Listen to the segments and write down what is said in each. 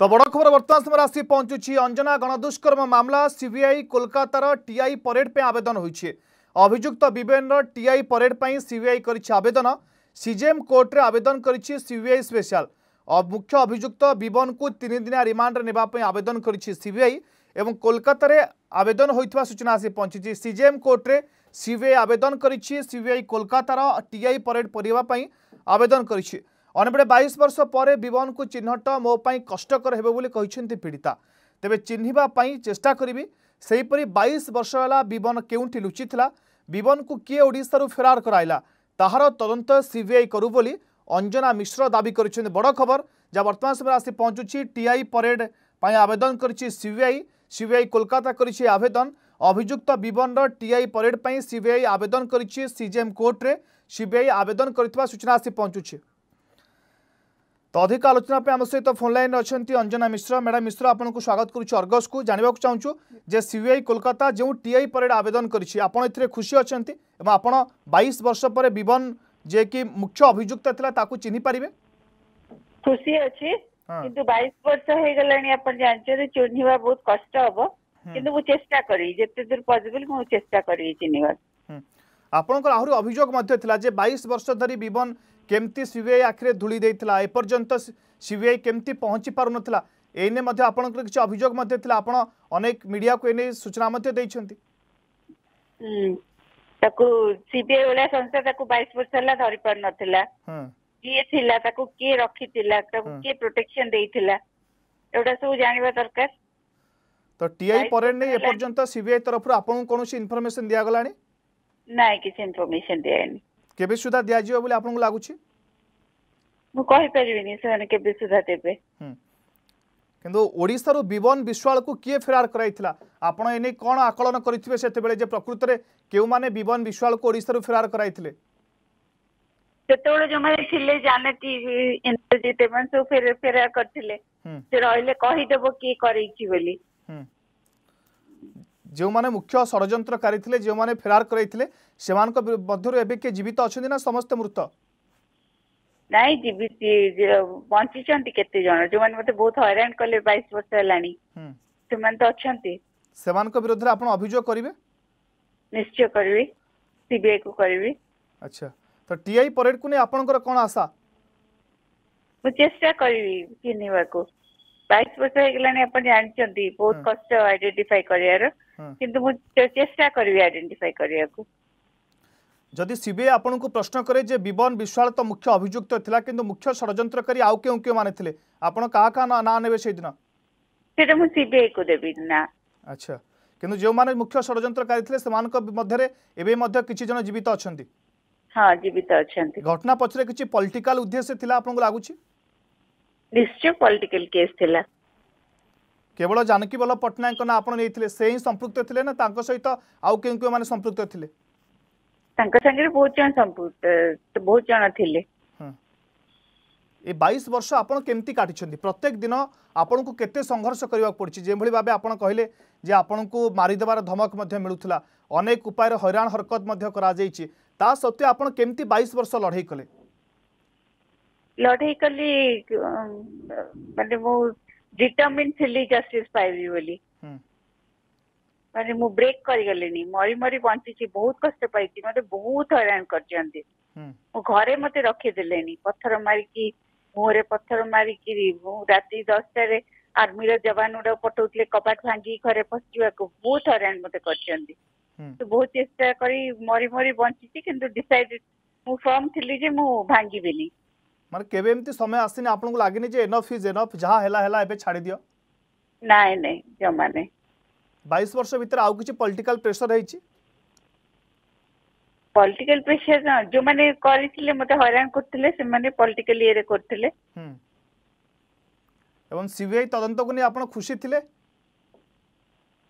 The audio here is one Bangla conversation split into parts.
তো বড় খবর বর্তমান সময় আসি পঞ্চুছি অঞ্জনা গণদুষ্কর্ম মামলা সিবিআই কলকাতার টিআই পরেড পে আবেদন হয়েছে অভিযুক্ত বিবেনর টিআই পরেড পাই সিবিআই করেছে আবেদন সিজেএম কোর্টরে আবেদন করেছে সিবিআই স্পেশাল মুখ্য অভিযুক্ত বিবনকু তিনদিনিয়া রিমান্ডে নেওয়া আবেদন করেছে সিবিআই এবং কলকাতার আবেদন হয়ে সূচনা আসি পঞ্চিছে সিজেএম কোর্টরে সিবিআই আবেদন করেছে সিবিআই কলকাতার টিআই পরেড পরিবা আবেদন করেছে অন্যপটে বাইশ বর্ষ পরে বিবনকু চিহ্নট মো কষ্টকর হবে বলে পীড়িতা তেবে চিহ্নবা চেষ্টা করবি সেইপরি বাইশ বর্ষ হল বিবন কেউঠি লুচিলা বিবনকু কি ওড়শার ফেরার করাইলা তাহার তদন্ত সিবিআই করু বলে অঞ্জনা মিশ্র দাবি করেছেন বড় খবর যা বর্তমান সময় আসি পৌঁছুছি টিআই পরেড পাই আবেদন করেছে সিবিআই সিবিআই কলকাতা করেছে আবেদন অভিযুক্ত বিবনর টিআই পরেড পাই সিবিআই আবেদন করেছে সিজিএম কোর্টরে সিবিআই আবেদন করিଥିବା সূচনা আসি পৌঁছুছে অধিক আলোচনা আম সহ phone line Anjana Mishra madam Mishra আপনার স্বাগত করছি অর্গস কু জাঁয়া চাহুছু যে সিবিআই কলকাতা যে টিআই পরেড আবেদন করেছি আপনার এতে খুশি অনেক এবং আপনার বাইশ বর্ষ পরে বিবন যে কি মুখ্য অভিযুক্ত লা তাকে চিহ্নি পারিবে খুশি অছি কিন্তু বাইশ বর্ষ হয়ে গেল আপনার জাঁচতে চিহ্নবা বহুত কষ্ট হব কিন্তু মু চেষ্টা করি যেতে দূর পসিবল মু চেষ্টা করি চিহ্নবার ଆପଣଙ୍କର ଆହୁରି ଅଭିଯୋଗ ମଧ୍ୟ ଥିଲା ଯେ ବାଇଶ ବର୍ଷ ଧରି ବିବନ କେମିତି ସିବିଆଇ ଆଖିରେ ଧୂଳି ଦେଇଥିଲା ଏପର୍ଯ୍ୟନ୍ତ ସିବିଆଇ କେମିତି ପହଞ୍ଚି ପାରୁନଥିଲା ଏଇନେ ମଧ୍ୟ ଆପଣଙ୍କର କିଛି ଅଭିଯୋଗ ମଧ୍ୟ ଥିଲା ଆପଣ ଅନେକ ମିଡିଆକୁ ଏନେଇ ସୂଚନା ମଧ୍ୟ ଦେଇଛନ୍ତି ତାକୁ ସିବିଆଇ ଭଳିଆ ସଂସ୍ଥା ତାକୁ ବାଇଶ ବର୍ଷ ହେଲା ଧରି ପାରୁନଥିଲା କିଏ ଥିଲା ତାକୁ କିଏ ରଖିଥିଲା ତାକୁ କିଏ ପ୍ରୋଟେକ୍ସନ ଦେଇଥିଲା ଏଗୁଡା ସବୁ ଜାଣିବା ଦରକାର ତ ଟିଆଇ ପରେ ନେଇ ଏପର୍ଯ୍ୟନ୍ତ ସିବିଆଇ ତରଫରୁ ଆପଣଙ୍କୁ କୌଣସି ଇନଫର୍ମେସନ ଦିଆଗଲାଣି ନାଇଁ କିଛି ଇନଫର୍ମେସନ ଦିଆହେଇନି କେବେ ସୁଦ୍ଧା ଦିଆଯିବ ବୋଲି ଆପଣଙ୍କୁ ଲାଗୁଛି ମୁଁ କହିପାରିବିନି ସେମାନେ କେବେ ସୁଦ୍ଧା ଦେବେ କିନ୍ତୁ ଓଡ଼ିଶାରୁ ବିବନ ବିଶ୍ୱାଳକୁ କିଏ ଫେରାର କରାଇଥିଲା ଆପଣ ଏ ନେଇ କ'ଣ ଆକଳନ କରିଥିବେ ସେତେବେଳେ ଯେ ପ୍ରକୃତରେ କେଉଁମାନେ ବିବନ ବିଶ୍ୱାଳକୁ ଓଡ଼ିଶାରୁ ଫେରାର କରାଇଥିଲେ ସେତେବେଳେ ଯୋଉମାନେ ଥିଲେ ଜାନକୀ ଇନ୍ଦ୍ରଜିତ ଏମାନେ ସବୁ ଫେରାର କରିଥିଲେ ସେ ରହିଲେ କହିଦେବ କିଏ କରେଇଛି ବୋଲି ଯେଉଁମାନେ ମୁଖ୍ୟ ଷଡ଼ଯନ୍ତ୍ରକାରୀ ଥିଲେ ଯେଉଁମାନେ ଫେରାର କରାଇଥିଲେ ସେମାନଙ୍କ ମଧ୍ୟରୁ ଏବେ କିଏ ଜୀବିତ ଅଛନ୍ତି ନା ସମସ୍ତେ ମୃତ ନାଇଁ ଜୀବିତ ବଞ୍ଚିଛନ୍ତି କେତେ ଜଣ ଯେଉଁମାନେ ମୋତେ ବହୁତ ହଇରାଣ କଲେ ବାଇଶ ବର୍ଷ ହେଲାଣି ସେମାନେ ତ ଅଛନ୍ତି ସେମାନଙ୍କ ବିରୁଦ୍ଧରେ ଆପଣ ଅଭିଯୋଗ କରିବେ ନିଶ୍ଚୟ କରିବି ସିବିଆଇ କୁ କରିବି ଆଚ୍ଛା ତ ଟିଆଇ ପରେଡକୁ ନେଇ ଆପଣଙ୍କର କ'ଣ ଆଶା ମୁଁ ଚେଷ୍ଟା କରିବି ଚିହ୍ନିବାକୁ ବାଇଶ ବର୍ଷ ହେଇଗଲାଣି ଆପଣ ଜାଣିଛନ୍ତି ବହୁତ କଷ୍ଟ ଆଇଡେଣ୍ଟିଫାଇ କରିବାର କିନ୍ତୁ ମୁଁ ଚେଷ୍ଟା କରିବି ଆଇଡେଣ୍ଟିଫାଇ କରିବାକୁ ଯଦି ସିବିଆଇ ଆପଣଙ୍କୁ ପ୍ରଶ୍ନ କରେ ଯେ ବିବନ ବିଶ୍ୱାଳ ତ ମୁଖ୍ୟ ଅଭିଯୁକ୍ତ ଥିଲା କିନ୍ତୁ ମୁଖ୍ୟ ଷଡ଼ଯନ୍ତ୍ରକାରୀ ଆଉ କେଉଁ କେଉଁମାନେ ଥିଲେ ଆପଣ କାହା କାହା ନାଁ ନେବେ ସେଇଦିନ ସେଇଟା ମୁଁ ସିବିଆଇ କୁ ଦେବି ନା ଆଚ୍ଛା କିନ୍ତୁ ଯେଉଁମାନେ ମୁଖ୍ୟ ଷଡ଼ଯନ୍ତ୍ରକାରୀ ଥିଲେ ସେମାନଙ୍କ ମଧ୍ୟରେ ଏବେ ମଧ୍ୟ କିଛି ଜଣ ଜୀବିତ ଅଛନ୍ତି ହଁ ଜୀବିତ ଅଛନ୍ତି ଘଟଣା ପଛରେ କିଛି ପଲିଟିକାଲ ଉଦ୍ଦେଶ୍ୟ ଥିଲା ଆପଣଙ୍କୁ ଲାଗୁଛି ନିଶ୍ଚୟ ପଲିଟିକାଲ କେସ୍ ଥିଲା केवल जानकी वल्लभ पट्टनायक ना आप से ही संपृक्त थे ना सहित आउ क्यों क्यों मैंने संपृक्त थे बहुत जन हाँ। ए बैस वर्ष आप केमती प्रत्येक दिन आपण को केते संघर्ष करवाक पड़ी जो भाव आप कहले जे आपण को मारिदेवार धमक मिलूला अनेक उपाय हईराण हरकत करा सत्वे आप केमती वर्ष लड़े कले लड़े कली अं, मैंने डिटरमिन ଥିଲି ଜଷ୍ଟିସ୍ ପାଇବି ବୋଲି ମାନେ ମୁଁ ବ୍ରେକ୍ କରିଗଲିଣି ମରି ମରି ବଞ୍ଚିଛି ବହୁତ କଷ୍ଟ ପାଇଛି ମତେ ବହୁତ ହଇରାଣ କରିଛନ୍ତି ମୁଁ ଘରେ ମତେ ରଖିଦେଲେଣି ପଥର ମାରିକି ମୁହଁରେ ପଥର ମାରିକି ମୁଁ ରାତି ଦଶଟାରେ ଆର୍ମିର ଯବାନ ଗୁଡା ପଠଉଥିଲେ କବାଟ ଭାଙ୍ଗିକି ଘରେ ପଶିବାକୁ ବହୁତ ହଇରାଣ ମତେ କରିଛନ୍ତି ବହୁତ ଚେଷ୍ଟା କରି ମରି ମରି ବଞ୍ଚିଛି କିନ୍ତୁ ଡିସାଇଡେଡ ମୁଁ ଫର୍ମ ଥିଲି ଯେ ମୁଁ ଭାଙ୍ଗିବିନି ମାନେ କେବେ ଏମିତି ସମୟ ଆସିନି ଆପଣଙ୍କୁ ଲାଗିନି ଯେ ইজ এনফ যাহা ଯାହା ହେଲା ହେଲା ଏବେ ଛାଡ଼ିଦିଅ ନାଇଁ ନାଇଁ ଜମା ନାଇଁ ବାଇଶ ବର୍ଷ ଭିତରେ ଆଉ କିଛି পলিটিক্যাল ପ୍ରେସର ହେଇଛି পলিটিক্যাল প্রেসার যে করে মতে হইরাণ করলে সে পলিটিক্যাল ইয়ে হুম এবং সিবিআই তদন্তকে নিয়ে আপন খুশি থিলে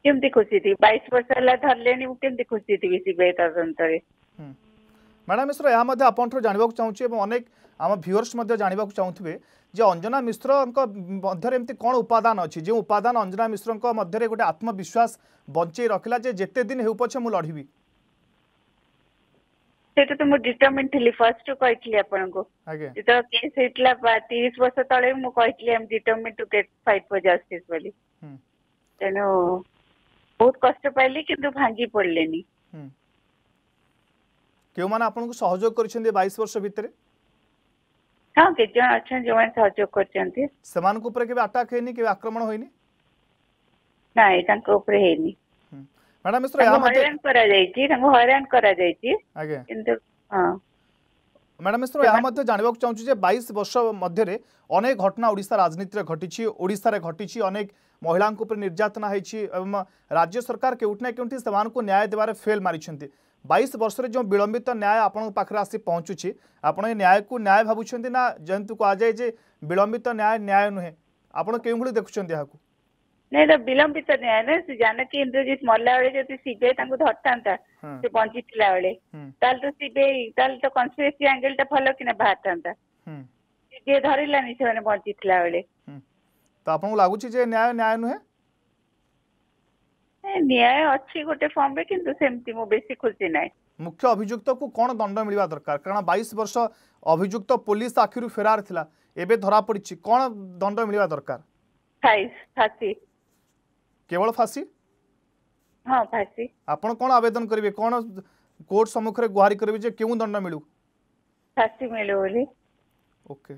কেমতি খুশি থি বাইশ বর্ষ হল ধরলে কেমতি খুশি থি সিবিআই তদন্তরে ମ୍ୟାଡ଼ାମ୍ ମିଶ୍ର ଏହା ମଧ୍ୟ ଆପଣଙ୍କଠାରୁ ଜାଣିବାକୁ ଚାହୁଁଛି ଏବଂ ଅନେକ ଆମ ଭିଉଅର୍ସ ମଧ୍ୟ ଜାଣିବାକୁ ଚାହୁଁଥିବେ ଯେ ଅଞ୍ଜନା ମିଶ୍ରଙ୍କ ମଧ୍ୟରେ ଏମିତି କ'ଣ ଉପାଦାନ ଅଛି ଯେଉଁ ଉପାଦାନ ଅଞ୍ଜନା ମିଶ୍ରଙ୍କ ମଧ୍ୟରେ ଗୋଟେ ଆତ୍ମବିଶ୍ୱାସ ବଞ୍ଚେଇ ରଖିଲା ଯେ ଯେତେ ଦିନ ହେଉ ପଛେ ମୁଁ ଲଢ଼ିବି ସେଇଟା ତ ମୁଁ ଡିଟରମିନ୍ ଥିଲି ଫାର୍ଷ୍ଟରୁ କହିଥିଲି ଆପଣଙ୍କୁ ଯେତେବେଳେ କେସ୍ ହେଇଥିଲା ତିରିଶ ବର୍ଷ ତଳେ ମୁଁ କହିଥିଲି am determined to get fight for justice ବୋଲି ତେଣୁ ବହୁତ କଷ୍ଟ ପାଇଲି କିନ୍ତୁ ଭାଙ୍ଗି ପଡ଼ିଲେନି क्यों माने आपन को सहयोग करछन्ते 22 वर्ष भीतर हां के जे अच्छा जे माने सहयोग करछन्ते समान को ऊपर के अटैक हेनी के आक्रमण होइनी नाही तां ऊपर हेनी मैडम मिस्टर या मते हैरान करा जाइछि तां को हैरान करा जाइछि आगे किंतु हां मैडम मिश्र यह जानवाक चाहूँ जो बैस वर्ष मध्य अनेक घटना ओडा राजनीति में घटी ओडार घटी अनेक महिला निर्यातना राज्य सरकार के उठना के उठना को न्याय देवारे फेल मारी ବାଇଶ ବର୍ଷରେ ଯେଉଁ ବିଳମ୍ବିତ ନ୍ୟାୟ ଆପଣଙ୍କ ପାଖରେ ଆସି ପହଞ୍ଚୁଛି ଆପଣ ଏ ନ୍ୟାୟକୁ ନ୍ୟାୟ ଭାବୁଛନ୍ତି ନା ଯେହେତୁ କୁହାଯାଏ ଯେ ବିଳମ୍ବିତ ନ୍ୟାୟ ନ୍ୟାୟ ନୁହେଁ ଆପଣ କେଉଁଭଳି ଦେଖୁଛନ୍ତି ଏହାକୁ ନାଇଁ ଏଇଟା ବିଳମ୍ବିତ ନ୍ୟାୟ ନା ସେ ଜାନକୀ ଇନ୍ଦ୍ରଜିତ ମଲା ବେଳେ ଯଦି ସିବିଆଇ ତାଙ୍କୁ ଧରିଥାନ୍ତା ସେ ବଞ୍ଚିଥିଲା ବେଳେ ତାହେଲେ ତ ସିବିଆଇ ତାହେଲେ ତ କନସ୍ପିରେସି ଆଙ୍ଗେଲଟା ଭଲ କିନା ବାହାରିଥାନ୍ତା ସିବିଆଇ ଧରିଲାନି ସେମାନେ ବଞ୍ଚିଥିଲା ବେଳେ ତ ଆପଣଙ୍କୁ ଲାଗୁଛି ଯେ ନ୍ୟାୟ ନ୍ୟାୟ ନୁହେଁ ନ୍ୟାୟ ଅଛି ଗୋଟେ ଫର୍ମରେ କିନ୍ତୁ ସେମିତି ମୁଁ ବେଶୀ ଖୁସି ନାହିଁ ମୁଖ୍ୟ ଅଭିଯୁକ୍ତକୁ କ'ଣ ଦଣ୍ଡ ମିଳିବା ଦରକାର କାରଣ ବାଇଶ ବର୍ଷ ଅଭିଯୁକ୍ତ ପୋଲିସ ଆଖିରୁ ଫେରାର ଥିଲା ଏବେ ଧରାପଡ଼ିଛି କ'ଣ ଦଣ୍ଡ ମିଳିବା ଦରକାର କେବଳ ଫାଶୀ ହଁ ଫାଶୀ ଆପଣ କ'ଣ ଆବେଦନ କରିବେ କ'ଣ କୋର୍ଟ ସମ୍ମୁଖରେ ଗୁହାରି କରିବେ ଯେ କେଉଁ ଦଣ୍ଡ ମିଳୁ ଫାଶୀ ମିଳୁ ବୋଲି ଓକେ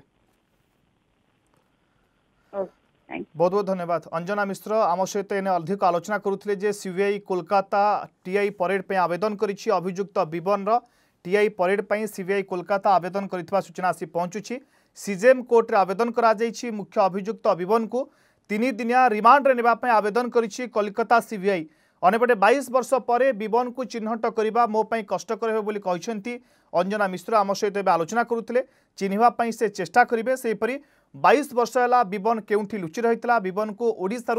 ବହୁତ ବହୁତ ଧନ୍ୟବାଦ ଅଞ୍ଜନା ମିଶ୍ର ଆମ ସହିତ ଏନେ ଅଧିକ ଆଲୋଚନା କରୁଥିଲେ ଯେ ସିବିଆଇ କୋଲକାତା ଟିଆଇ ପରେଡ୍ ପାଇଁ ଆବେଦନ କରିଛି ଅଭିଯୁକ୍ତ ବିବନର ଟିଆଇ ପରେଡ୍ ପାଇଁ ସିବିଆଇ କୋଲକାତା ଆବେଦନ କରିଥିବା ସୂଚନା ଆସି ପହଞ୍ଚୁଛି ସିଜେଏମ୍ କୋର୍ଟରେ ଆବେଦନ କରାଯାଇଛି ମୁଖ୍ୟ ଅଭିଯୁକ୍ତ ବିବନକୁ ତିନିଦିନିଆ ରିମାଣ୍ଡରେ ନେବା ପାଇଁ ଆବେଦନ କରିଛି କଲିକତା ସିବିଆଇ ଅନ୍ୟପଟେ ବାଇଶ ବର୍ଷ ପରେ ବିବନକୁ ଚିହ୍ନଟ କରିବା ମୋ ପାଇଁ କଷ୍ଟକର ହେବ ବୋଲି କହିଛନ୍ତି ଅଞ୍ଜନା ମିଶ୍ର ଆମ ସହିତ ଏବେ ଆଲୋଚନା କରୁଥିଲେ ଚିହ୍ନିବା ପାଇଁ ସେ ଚେଷ୍ଟା କରିବେ ସେହିପରି বাইশ বর্ষ হল বিবন কেউঠি লুচি রয়েছে বিবনকু ওড়শার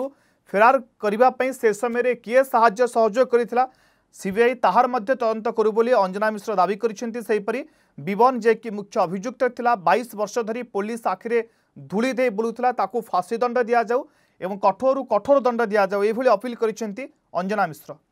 ফেরার করা সে সময় কি সাহায্য সহযোগ করেছিল সিবিআই তাহার মধ্যে তদন্ত করু বলে অঞ্জনা মিশ্র দাবি করেছেন সেইপরি বিবন যে কি মুখ্য অভিযুক্ত লা বাইশ বর্ষ ধর পুলিশ আখিরে ধূলি দিয়ে বুলুলা তাকে ফাঁসি দণ্ড দিয়া যাও এবং কঠোর কঠোর দণ্ড দিয়া যাও এইভাবে অপিল করেছেন অঞ্জনা মিশ্র